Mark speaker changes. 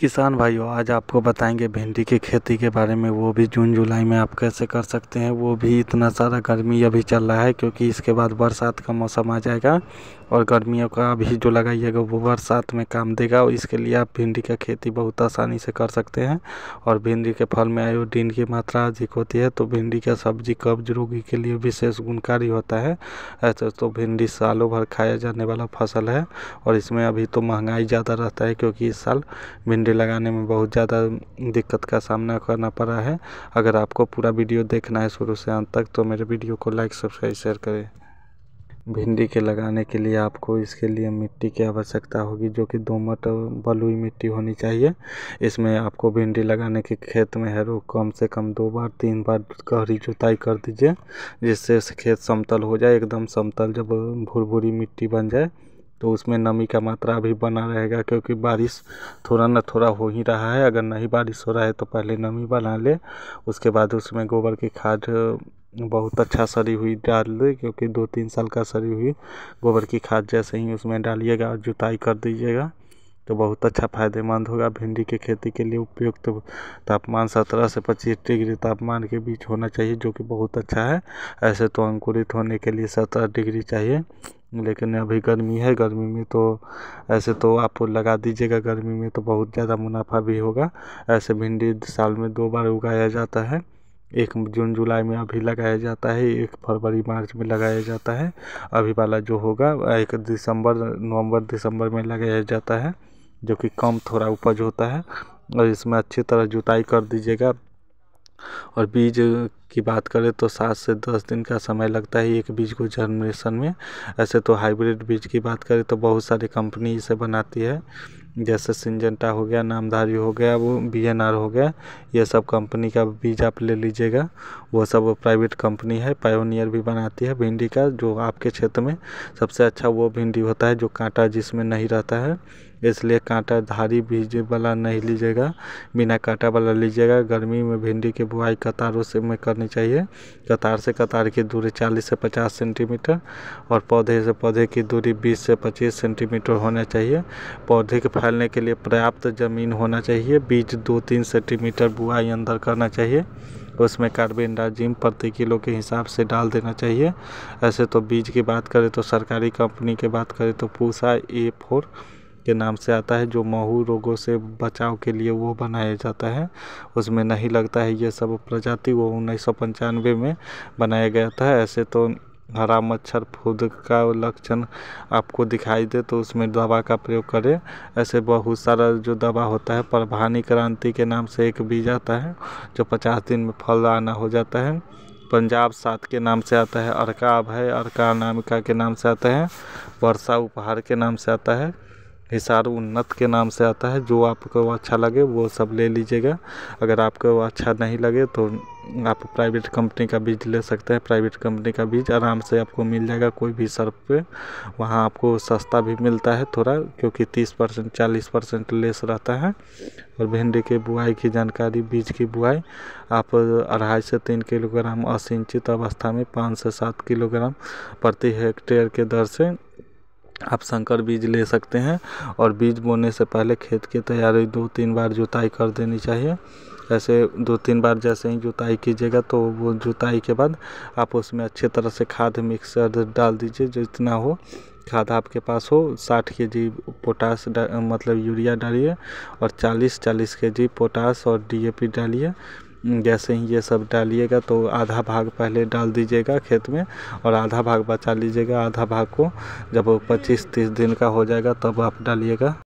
Speaker 1: किसान भाइयों आज आपको बताएंगे भिंडी की खेती के बारे में वो भी जून जुलाई में आप कैसे कर सकते हैं वो भी इतना सारा गर्मी अभी चल रहा है क्योंकि इसके बाद बरसात का मौसम आ जाएगा और गर्मियों का अभी जो लगाइएगा वो बरसात में काम देगा और इसके लिए आप भिंडी का खेती बहुत आसानी से कर सकते हैं और भिंडी के फल में आयोडीन की मात्रा अधिक होती है तो भिंडी का सब्जी कब्ज रोगी के लिए विशेष गुणकारी होता है ऐसे तो भिंडी सालों भर खाया जाने वाला फसल है और इसमें अभी तो महंगाई ज़्यादा रहता है क्योंकि इस साल भिंडी वीडियो लगाने में बहुत ज़्यादा दिक्कत का सामना करना पड़ा है अगर आपको पूरा वीडियो देखना है शुरू से अंत तक तो मेरे वीडियो को लाइक सब्सक्राइब शेयर करें भिंडी के लगाने के लिए आपको इसके लिए मिट्टी की आवश्यकता होगी जो कि दोमट बलुई मिट्टी होनी चाहिए इसमें आपको भिंडी लगाने के खेत में हैरो तो कम से कम दो बार तीन बार गहरी जुताई कर दीजिए जिससे खेत समतल हो जाए एकदम समतल जब भुरभुरी मिट्टी बन जाए तो उसमें नमी का मात्रा भी बना रहेगा क्योंकि बारिश थोड़ा ना थोड़ा हो ही रहा है अगर नहीं बारिश हो रहा है तो पहले नमी बना ले उसके बाद उसमें गोबर की खाद बहुत अच्छा सड़ी हुई डाल दे क्योंकि दो तीन साल का सड़ी हुई गोबर की खाद जैसे ही उसमें डालिएगा और जुताई कर दीजिएगा तो बहुत अच्छा फायदेमंद होगा भिंडी के खेती के लिए उपयुक्त तो तापमान सत्रह से पच्चीस डिग्री तापमान के बीच होना चाहिए जो कि बहुत अच्छा है ऐसे तो अंकुरित होने के लिए सत्रह डिग्री चाहिए लेकिन अभी गर्मी है गर्मी में तो ऐसे तो आप लगा दीजिएगा गर्मी में तो बहुत ज़्यादा मुनाफा भी होगा ऐसे भिंडी साल में दो बार उगाया जाता है एक जून जुलाई में अभी लगाया जाता है एक फरवरी मार्च में लगाया जाता है अभी वाला जो होगा एक दिसंबर नवंबर दिसंबर में लगाया जाता है जो कि कम थोड़ा उपज होता है और इसमें अच्छी तरह जुताई कर दीजिएगा और बीज की बात करें तो सात से दस दिन का समय लगता है एक बीज को जर्मिनेशन में ऐसे तो हाइब्रिड बीज की बात करें तो बहुत सारी कंपनी इसे बनाती है जैसे सिंजेंटा हो गया नामधारी हो गया वो बी एन आर हो गया ये सब कंपनी का बीज आप ले लीजिएगा वो सब प्राइवेट कंपनी है पायोनियर भी बनाती है भिंडी का जो आपके क्षेत्र में सबसे अच्छा वो भिंडी होता है जो कांटा जिसमें नहीं रहता है इसलिए कांटा धारी बीज वाला नहीं लीजिएगा बिना कांटा वाला लीजिएगा गर्मी में भिंडी की बुआई कतारों से में कर करनी चाहिए कतार से कतार की दूरी 40 से 50 सेंटीमीटर और पौधे से पौधे की दूरी 20 से 25 सेंटीमीटर होना चाहिए पौधे के फैलने के लिए पर्याप्त ज़मीन होना चाहिए बीज दो तीन सेंटीमीटर बुआई अंदर करना चाहिए उसमें कार्बन डाजिम प्रति किलो के हिसाब से डाल देना चाहिए ऐसे तो बीज की बात करें तो सरकारी कंपनी की बात करें तो पूसा ए फोर के नाम से आता है जो महू रोगों से बचाव के लिए वो बनाया जाता है उसमें नहीं लगता है ये सब प्रजाति वो उन्नीस सौ पंचानवे में बनाया गया था ऐसे तो हरा मच्छर फूद का लक्षण आपको दिखाई दे तो उसमें दवा का प्रयोग करें ऐसे बहुत सारा जो दवा होता है प्रभानी क्रांति के नाम से एक बीज आता है जो पचास दिन में फल आना हो जाता है पंजाब सात के नाम से आता है अरका अभय अरका अनामिका के नाम से आता है वर्षा उपहार के नाम से आता है हिसार उन्नत के नाम से आता है जो आपको अच्छा लगे वो सब ले लीजिएगा अगर आपको अच्छा नहीं लगे तो आप प्राइवेट कंपनी का बीज ले सकते हैं प्राइवेट कंपनी का बीज आराम से आपको मिल जाएगा कोई भी सर पे वहाँ आपको सस्ता भी मिलता है थोड़ा क्योंकि तीस परसेंट चालीस परसेंट लेस रहता है और भिंडी के बुआई की जानकारी बीज की बुआई आप अढ़ाई से तीन किलोग्राम असिंचित अवस्था में पाँच से सात किलोग्राम प्रति हेक्टेयर के दर से आप संकर बीज ले सकते हैं और बीज बोने से पहले खेत की तैयारी दो तीन बार जुताई कर देनी चाहिए ऐसे दो तीन बार जैसे ही जुताई कीजिएगा तो वो जुताई के बाद आप उसमें अच्छे तरह से खाद मिक्सर डाल दीजिए जितना हो खाद आपके पास हो साठ के जी पोटास मतलब यूरिया डालिए और चालीस चालीस के जी पोटास और डीएपी डालिए हम्म, जैसे ही ये सब डालिएगा तो आधा भाग पहले डाल दीजिएगा खेत में और आधा भाग बचा लीजिएगा आधा भाग को जब 25-30 दिन का हो जाएगा तब आप डालिएगा